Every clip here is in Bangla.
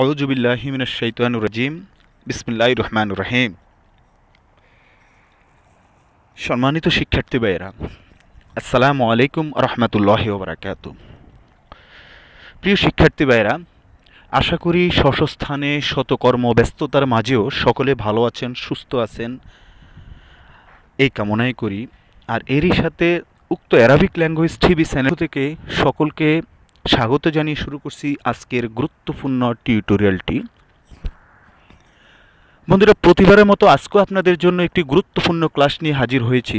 আউজুবিল্লাহিমিনা বিসমুল্লাহ রহমান রহিম সম্মানিত শিক্ষার্থী ভাইয়েরা আসসালামু আলাইকুম রহমতুল্লাহ ওবরাকাত প্রিয় শিক্ষার্থী ভাইয়েরা আশা করি স্বস্থানে শতকর্ম ব্যস্ততার মাঝেও সকলে ভালো আছেন সুস্থ আছেন এই কামনাই করি আর এরই সাথে উক্ত অ্যারাবিক ল্যাঙ্গুয়েজ টিভি চ্যানেল থেকে সকলকে স্বাগত জানিয়ে শুরু করছি আজকের গুরুত্বপূর্ণ টিউটোরিয়ালটি বন্ধুরা প্রতিবারের মতো আজকেও আপনাদের জন্য একটি গুরুত্বপূর্ণ ক্লাস নিয়ে হাজির হয়েছি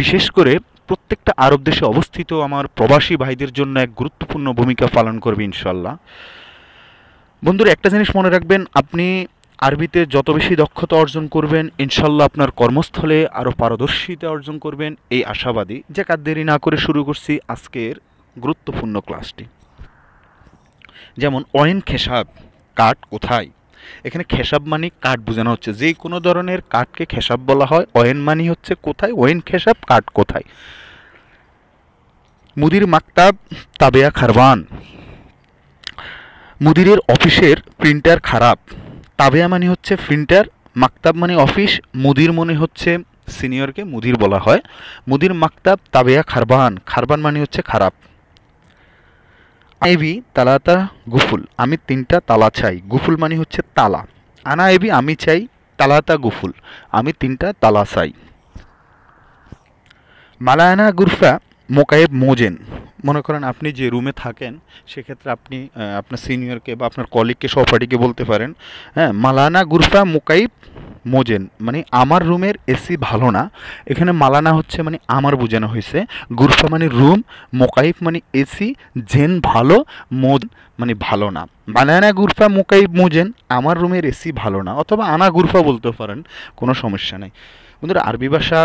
বিশেষ করে প্রত্যেকটা আরব দেশে অবস্থিত আমার প্রবাসী ভাইদের জন্য এক গুরুত্বপূর্ণ ভূমিকা পালন করবে ইনশাল্লাহ বন্ধুরা একটা জিনিস মনে রাখবেন আপনি আরবিতে যত বেশি দক্ষতা অর্জন করবেন ইনশাল্লাহ আপনার কর্মস্থলে আরও পারদর্শিতা অর্জন করবেন এই আশাবাদী যে কাদেরি না করে শুরু করছি আজকের গুরুত্বপূর্ণ ক্লাসটি যেমন অয়েন খেসাব কাঠ কোথায় এখানে খেসাব মানে কাঠ বোঝানো হচ্ছে যে কোনো ধরনের কাঠকে খেসাব বলা হয় অয়েন মানি হচ্ছে কোথায় অয়েন খেসাব কাঠ কোথায় মুদির মাকতাব তাবেয়া খারবান মুদিরের অফিসের প্রিন্টার খারাপ তাবেয়া মানে হচ্ছে প্রিন্টার মাকতাব মানে অফিস মুদির মনে হচ্ছে সিনিয়রকে মুদির বলা হয় মুদির মাকতাব তাবেয়া খারবান খারবান মানে হচ্ছে খারাপ এবি তালাতা গুফুল আমি তিনটা তালা চাই গুফুল মানে হচ্ছে তালা আনা এবি আমি চাই তালাতা গুফুল আমি তিনটা তালা চাই মালায়না গুরফা মোকায়েব মোজেন মনে করেন আপনি যে রুমে থাকেন সেক্ষেত্রে আপনি আপনার সিনিয়রকে বা আপনার কলিগকে সহপাঠীকে বলতে পারেন হ্যাঁ মালানা গুরফা মোকাইব মোজেন মানে আমার রুমের এসি ভালো না এখানে মালানা হচ্ছে মানে আমার বোঝানো হয়েছে গুরফা মানে রুম মোকাইফ মানে এসি জেন ভালো মোদ মানে ভালো না বানানা গুরফা মোকাইফ মোজেন আমার রুমের এসি ভালো না অথবা আনা গুরফা বলতে পারেন কোনো সমস্যা নেই বন্ধুরা আরবি ভাষা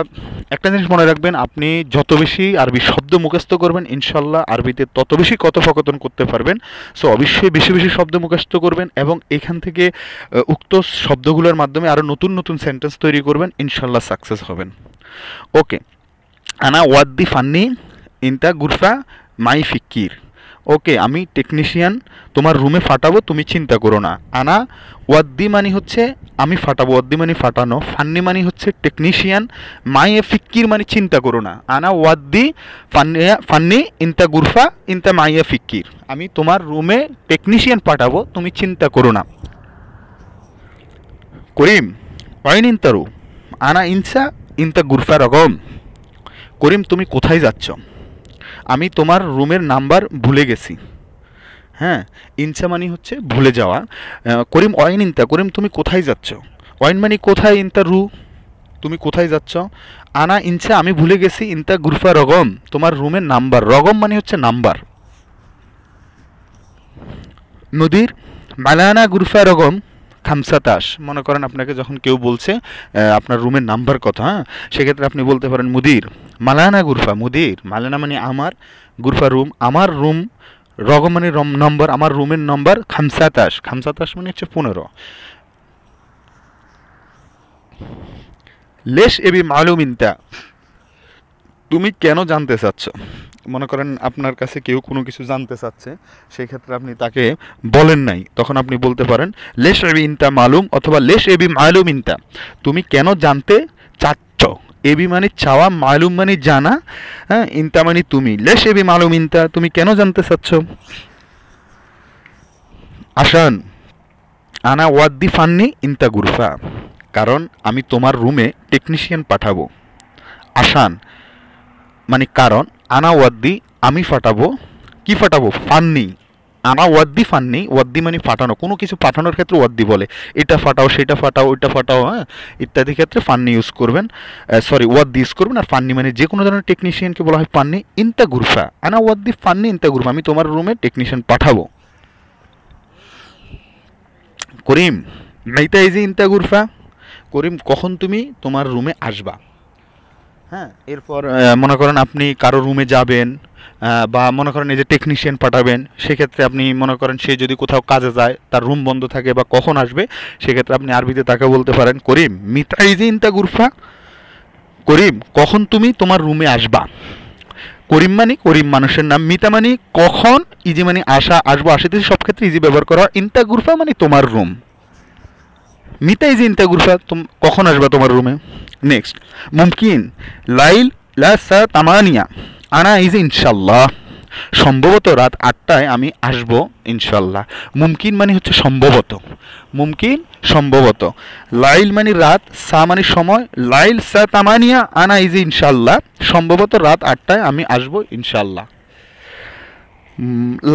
একটা জিনিস মনে রাখবেন আপনি যত বেশি আরবি শব্দ মুখস্থ করবেন ইনশাল্লাহ আরবিতে তত বেশি কথোপকথন করতে পারবেন সো অবশ্যই বেশি বেশি শব্দ মুখস্থ করবেন এবং এখান থেকে উক্ত শব্দগুলোর মাধ্যমে আরও নতুন নতুন সেন্টেন্স তৈরি করবেন ইনশাল্লাহ সাকসেস হবেন ওকে আনা ওয়াদ্দি ফান্নি ইন্তা গুরফা মাই ফিকির ওকে আমি টেকনিশিয়ান তোমার রুমে ফাটাবো তুমি চিন্তা করো না আনা ওয়াদ্দি মানি হচ্ছে আমি ফাটাবো ওয়াদ্দি মানি ফাটানো ফান্নি মানি হচ্ছে টেকনিশিয়ান মাই এ ফিক্কির মানে চিন্তা করো না আনা ওয়াদ্দি ফান্নি ফান্নি ইনতা গুরফা ইনতা এ ফিক্কির আমি তোমার রুমে টেকনিশিয়ান পাঠাবো তুমি চিন্তা করো না করিম ওয়াইন ইনতারু আনা ইনসা ইনতা গুরফা রকম করিম তুমি কোথায় যাচ্ছ আমি তোমার রুমের নাম্বার ভুলে গেছি হ্যাঁ ইনসা মানি হচ্ছে ভুলে যাওয়া করিম অয়েন ইনতা করিম তুমি কোথায় যাচ্ছ অয়েন মানি কোথায় ইনতা রু তুমি কোথায় যাচ্ছ আনা ইনসা আমি ভুলে গেছি ইনতা গুরফা রগম তোমার রুমের নাম্বার রগম মানে হচ্ছে নাম্বার নদীর মালানা গুরফা রগম খামসা তাস মনে করেন আপনাকে যখন কেউ বলছে আপনার রুমের নাম্বার কথা হ্যাঁ সেক্ষেত্রে আপনি বলতে পারেন মুদির মালানা গুরফা মুদির মালানা মানে আমার গুরফা রুম আমার রুম রগমানের রম নম্বর আমার রুমের নম্বর খামসাতাস খামসাতাস মানে হচ্ছে পনেরো লেশ এবি মালুমিনতা তুমি কেন জানতে চাচ্ছ মনে করেন আপনার কাছে কেউ কোনো কিছু জানতে চাচ্ছে সেই ক্ষেত্রে আপনি তাকে বলেন নাই তখন আপনি বলতে পারেন লেশ এবি ইনতা মালুম অথবা লেশ এবি মালুম ইনতা তুমি কেন জানতে চাচ্ছ এবি মানে চাওয়া মালুম মানে জানা হ্যাঁ ইনতা মানে তুমি লেশ এবি মালুম ইনতা তুমি কেন জানতে চাচ্ছ আসান আনা ওয়াদ্দি ফান্নি ইনতা গুরুফা কারণ আমি তোমার রুমে টেকনিশিয়ান পাঠাবো আসান মানে কারণ আনা ওয়াদ্দি আমি ফাটাবো কি ফাটাবো ফান্নি আনা ওয়াদ্দি ফাননি ওয়াদ্দি মানে ফাটানো কোনো কিছু ফাটানোর ক্ষেত্রে ওয়াদ্দি বলে এটা ফাটাও সেটা ফাটাও ওইটা ফাটাও হ্যাঁ ইত্যাদি ক্ষেত্রে ফান্নি ইউজ করবেন সরি ওয়াদ্দি ইউজ করবেন আর ফাননি মানে যে কোনো ধরনের টেকনিশিয়ানকে বলা হয় ফান্নি ইন্তা গুরফা আনা ওয়াদ্দি ফাননি ইন্তা গুরফা আমি তোমার রুমে টেকনিশিয়ান পাঠাবো করিম নাইতা ইজি ইন্তা গুরফা করিম কখন তুমি তোমার রুমে আসবা হ্যাঁ এরপর মনে করেন আপনি কারো রুমে যাবেন বা মনে করেন এই যে টেকনিশিয়ান পাঠাবেন সেক্ষেত্রে আপনি মনে করেন সে যদি কোথাও কাজে যায় তার রুম বন্ধ থাকে বা কখন আসবে সেক্ষেত্রে আপনি আরবিতে তাকে বলতে পারেন করিম মিতাইজি ইন্তা গুরফা করিম কখন তুমি তোমার রুমে আসবা করিম মানি করিম মানুষের নাম মিতা মানি কখন ইজি মানে আসা আসবো আসিতে সব ক্ষেত্রে ইজি ব্যবহার করা ইন্তা গুরফা মানে তোমার রুম মিতাইজিনতা গুরফা তুম কখন আসবা তোমার রুমে নেক্সট মুমকিন লাইল লাসা তামানিয়া আনা ইজ ইনশাল্লাহ সম্ভবত রাত আটটায় আমি আসব ইনশাল্লাহ মুমকিন মানে হচ্ছে সম্ভবত মুমকিন সম্ভবত লাইল মানে রাত সা মানে সময় লাইল সা তামানিয়া আনা ইজ ইনশাল্লাহ সম্ভবত রাত আটটায় আমি আসব ইনশাল্লাহ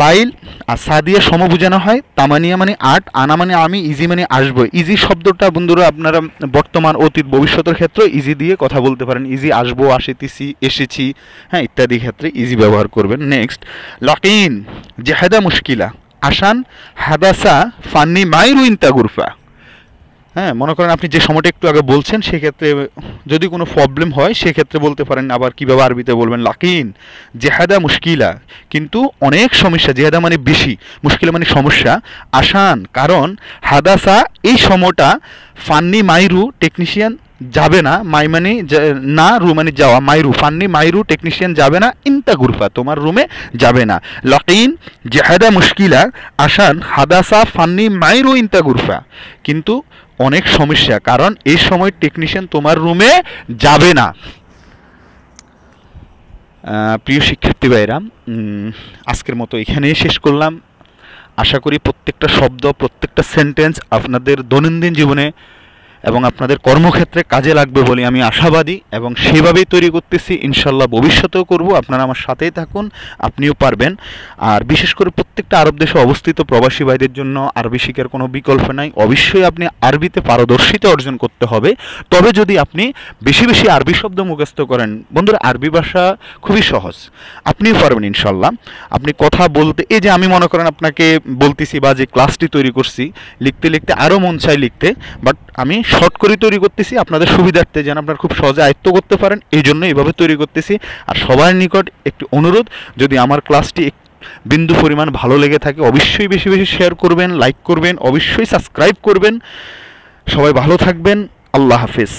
লাইল আর সা দিয়ে সম বোঝানো হয় তামানিয়া মানে আট আনা মানে আমি ইজি মানে আসবো ইজি শব্দটা বন্ধুরা আপনারা বর্তমান অতীত ভবিষ্যতের ক্ষেত্রে ইজি দিয়ে কথা বলতে পারেন ইজি আসবো আসিতেছি এসেছি হ্যাঁ ইত্যাদি ক্ষেত্রে ইজি ব্যবহার করবেন নেক্সট লটিন জেহাদা মুশকিলা আসান হাদাসা ফান্নি মাইরু ইন্তা গুরফা হ্যাঁ মনে করেন আপনি যে সময়টা একটু আগে বলছেন সেক্ষেত্রে যদি কোনো প্রবলেম হয় সেক্ষেত্রে বলতে পারেন আবার কীভাবে আরবিতে বলবেন লাকিন জেহাদা মুশকিলা কিন্তু অনেক সমস্যা জেহাদা মানে বেশি মুশকিলা মানে সমস্যা আসান কারণ হাদাসা এই সময়টা ফান্নি মাইরু টেকনিশিয়ান যাবে না মাই মানে না রু মানে যাওয়া মাইরু ফান্নি মাইরু টেকনিশিয়ান যাবে না ইনতা গুরফা তোমার রুমে যাবে না লকিন জেহাদা মুশকিলা আসান হাদাসা ফান্নি মাইরু ইনতা গুরফা কিন্তু অনেক সমস্যা কারণ এই সময় টেকনিশিয়ান তোমার রুমে যাবে না প্রিয় শিক্ষার্থী ভাইরা আজকের মতো এখানেই শেষ করলাম আশা করি প্রত্যেকটা শব্দ প্রত্যেকটা সেন্টেন্স আপনাদের দৈনন্দিন জীবনে এবং আপনাদের কর্মক্ষেত্রে কাজে লাগবে বলে আমি আশাবাদী এবং সেভাবেই তৈরি করতেছি ইনশাল্লাহ ভবিষ্যতেও করব আপনারা আমার সাথেই থাকুন আপনিও পারবেন আর বিশেষ করে প্রত্যেকটা আরব দেশে অবস্থিত প্রবাসী ভাইদের জন্য আরবি শিখার কোনো বিকল্প নাই অবশ্যই আপনি আরবিতে পারদর্শিতা অর্জন করতে হবে তবে যদি আপনি বেশি বেশি আরবি শব্দ মুখস্থ করেন বন্ধুরা আরবি ভাষা খুবই সহজ আপনিও পারবেন ইনশাল্লাহ আপনি কথা বলতে এই যে আমি মনে করেন আপনাকে বলতেছি বা যে ক্লাসটি তৈরি করছি লিখতে লিখতে আরও মন চাই লিখতে বাট আমি শর্ট করে তৈরি করতেছি আপনাদের সুবিধার্থে যেন আপনারা খুব সহজে আয়ত্ত করতে পারেন এই জন্য এভাবে তৈরি করতেছি আর সবার নিকট একটি অনুরোধ যদি আমার ক্লাসটি বিন্দু পরিমাণ ভালো লেগে থাকে অবশ্যই বেশি বেশি শেয়ার করবেন লাইক করবেন অবশ্যই সাবস্ক্রাইব করবেন সবাই ভালো থাকবেন আল্লাহ হাফিজ